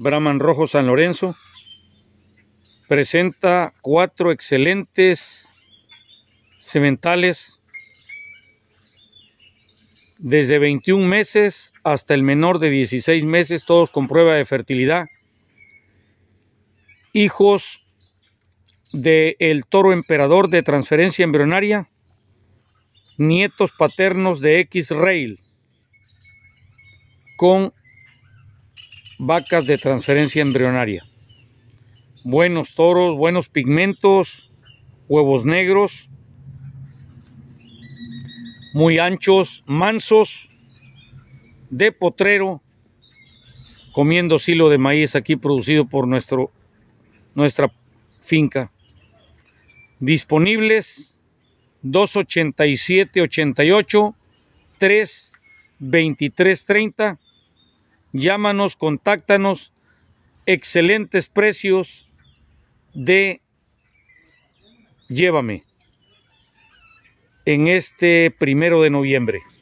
Brahman Rojo San Lorenzo, presenta cuatro excelentes sementales desde 21 meses hasta el menor de 16 meses, todos con prueba de fertilidad. Hijos del el toro emperador de transferencia embrionaria, nietos paternos de X-Rail, con vacas de transferencia embrionaria. Buenos toros, buenos pigmentos, huevos negros, muy anchos, mansos, de potrero, comiendo silo de maíz aquí producido por nuestro, nuestra finca. Disponibles 287 88 3 23 30 Llámanos, contáctanos. Excelentes precios de Llévame en este primero de noviembre.